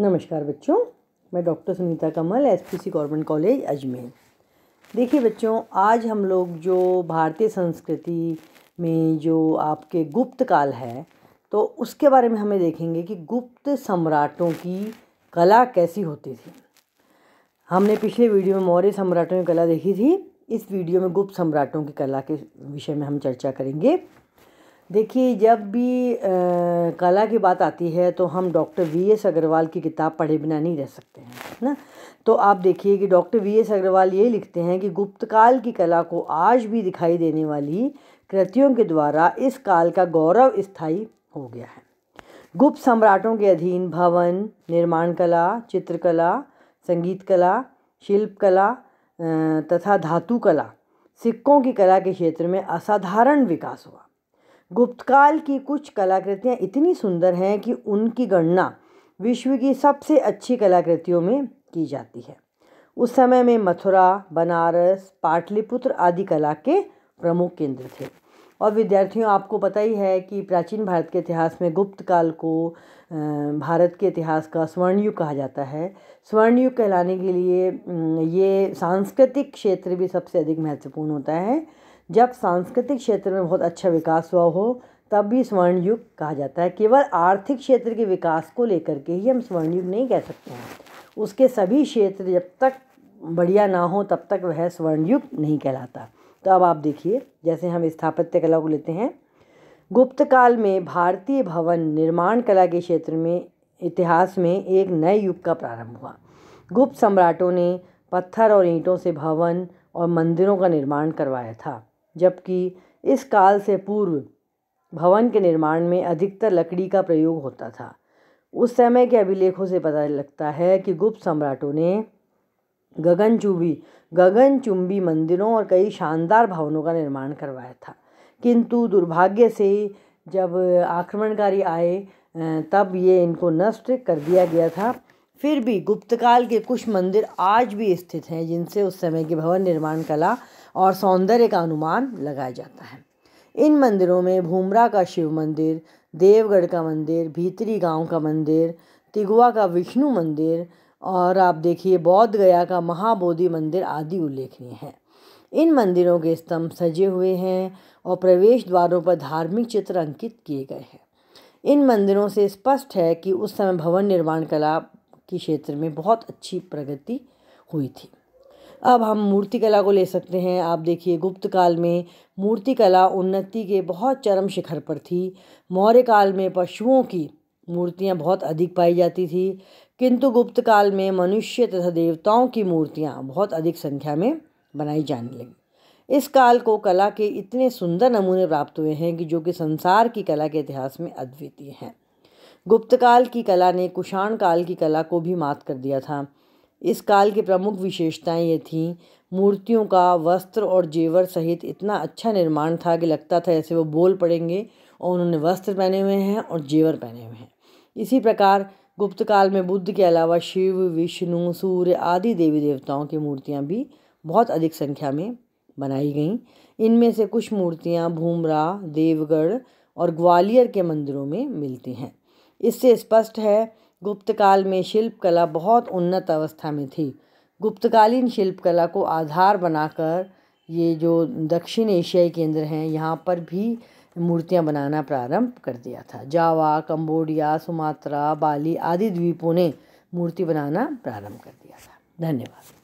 नमस्कार बच्चों मैं doctor Sunita Kamal S P C government college Ajmer देखिए बच्चों आज हम लोग जो भारतीय संस्कृति में जो आपके गुप्त काल है तो उसके बारे में हमें देखेंगे कि गुप्त सम्राटों की कला कैसी होती थी हमने पिछले वीडियो में मौर्य सम्राटों की कला देखी थी इस वीडियो में गुप्त सम्राटों की कला के विषय में हम चर्चा करेंगे देखिए जब भी कला की बात आती है तो हम डॉक्टर वी एस अग्रवाल की किताब पढ़े बिना नहीं रह सकते हैं है ना तो आप देखिए कि डॉक्टर वी एस अग्रवाल ये लिखते हैं कि गुप्तकाल की कला को आज भी दिखाई देने वाली कृतियों के द्वारा इस काल का गौरव स्थायी हो गया है गुप्त सम्राटों के अधीन भवन निर्माण कला चित्रकला संगीत कला शिल्प कला तथा धातु कला सिक्कों की कला के क्षेत्र में असाधारण विकास हुआ गुप्तकाल की कुछ कलाकृतियाँ इतनी सुंदर हैं कि उनकी गणना विश्व की सबसे अच्छी कलाकृतियों में की जाती है उस समय में मथुरा बनारस पाटलिपुत्र आदि कला के प्रमुख केंद्र थे और विद्यार्थियों आपको पता ही है कि प्राचीन भारत के इतिहास में गुप्त काल को भारत के इतिहास का स्वर्णयुग कहा जाता है स्वर्णयुग कहलाने के लिए ये सांस्कृतिक क्षेत्र भी सबसे अधिक महत्वपूर्ण होता है जब सांस्कृतिक क्षेत्र में बहुत अच्छा विकास हुआ हो तब भी स्वर्ण युग कहा जाता है केवल आर्थिक क्षेत्र के विकास को लेकर के ही हम स्वर्ण युग नहीं कह सकते हैं उसके सभी क्षेत्र जब तक बढ़िया ना हो तब तक वह स्वर्ण युग नहीं कहलाता तो अब आप देखिए जैसे हम स्थापत्य कला को लेते हैं गुप्त काल में भारतीय भवन निर्माण कला के क्षेत्र में इतिहास में एक नए युग का प्रारंभ हुआ गुप्त सम्राटों ने पत्थर और ईंटों से भवन और मंदिरों का निर्माण करवाया था जबकि इस काल से पूर्व भवन के निर्माण में अधिकतर लकड़ी का प्रयोग होता था उस समय के अभिलेखों से पता लगता है कि गुप्त सम्राटों ने गगनचुंबी गगनचुंबी मंदिरों और कई शानदार भवनों का निर्माण करवाया था किंतु दुर्भाग्य से जब आक्रमणकारी आए तब ये इनको नष्ट कर दिया गया था फिर भी गुप्तकाल के कुछ मंदिर आज भी स्थित हैं जिनसे उस समय की भवन निर्माण कला और सौंदर्य का अनुमान लगाया जाता है इन मंदिरों में भूमरा का शिव मंदिर देवगढ़ का मंदिर भीतरी गांव का मंदिर तिगुआ का विष्णु मंदिर और आप देखिए बौद्ध गया का महाबोधि मंदिर आदि उल्लेखनीय है इन मंदिरों के स्तंभ सजे हुए हैं और प्रवेश द्वारों पर धार्मिक चित्र अंकित किए गए हैं इन मंदिरों से स्पष्ट है कि उस समय भवन निर्माण कला के क्षेत्र में बहुत अच्छी प्रगति हुई थी अब हम मूर्तिकला को ले सकते हैं आप देखिए गुप्त काल में मूर्तिकला उन्नति के बहुत चरम शिखर पर थी मौर्य काल में पशुओं की मूर्तियाँ बहुत अधिक पाई जाती थी किंतु गुप्त काल में मनुष्य तथा देवताओं की मूर्तियाँ बहुत अधिक संख्या में बनाई जाने लगी इस काल को कला के इतने सुंदर नमूने प्राप्त हुए हैं कि जो कि संसार की कला के इतिहास में अद्वितीय हैं गुप्त काल की कला ने कुषाण काल की कला को भी मात कर दिया था इस काल की प्रमुख विशेषताएं ये थीं मूर्तियों का वस्त्र और जेवर सहित इतना अच्छा निर्माण था कि लगता था जैसे वो बोल पड़ेंगे और उन्होंने वस्त्र पहने हुए हैं और जेवर पहने हुए हैं इसी प्रकार गुप्त काल में बुद्ध के अलावा शिव विष्णु सूर्य आदि देवी देवताओं की मूर्तियाँ भी बहुत अधिक संख्या में बनाई गई इनमें से कुछ मूर्तियाँ भूमरा देवगढ़ और ग्वालियर के मंदिरों में मिलती हैं इससे स्पष्ट है गुप्तकाल में शिल्पकला बहुत उन्नत अवस्था में थी गुप्तकालीन शिल्पकला को आधार बनाकर ये जो दक्षिण एशियाई केंद्र हैं यहाँ पर भी मूर्तियाँ बनाना प्रारंभ कर दिया था जावा कंबोडिया सुमात्रा बाली आदि द्वीपों ने मूर्ति बनाना प्रारंभ कर दिया था धन्यवाद